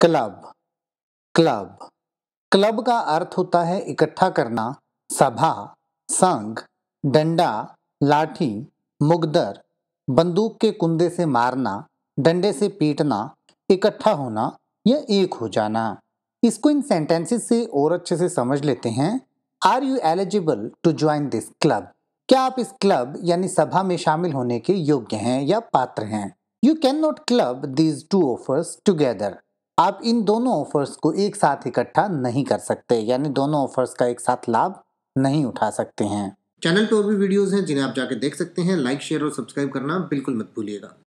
club club club का अर्थ होता है इकट्ठा करना सभा संघ डंडा लाठी मुगदर बंदूक के कुंदे से मारना डंडे से पीटना इकट्ठा होना या एक हो जाना इसको इन सेंटेंसेस से और अच्छे से समझ लेते हैं are you eligible to join this club क्या आप इस क्लब यानी सभा में शामिल होने के योग्य हैं या पात्र हैं you can not club these two offers together आप इन दोनों ऑफर्स को एक साथ इकट्ठा नहीं कर सकते यानी दोनों ऑफर्स का एक साथ लाभ नहीं उठा सकते हैं चैनल पर और भी वीडियोस हैं जिन्हें आप जाके देख सकते हैं लाइक शेयर और सब्सक्राइब करना बिल्कुल मत भूलिएगा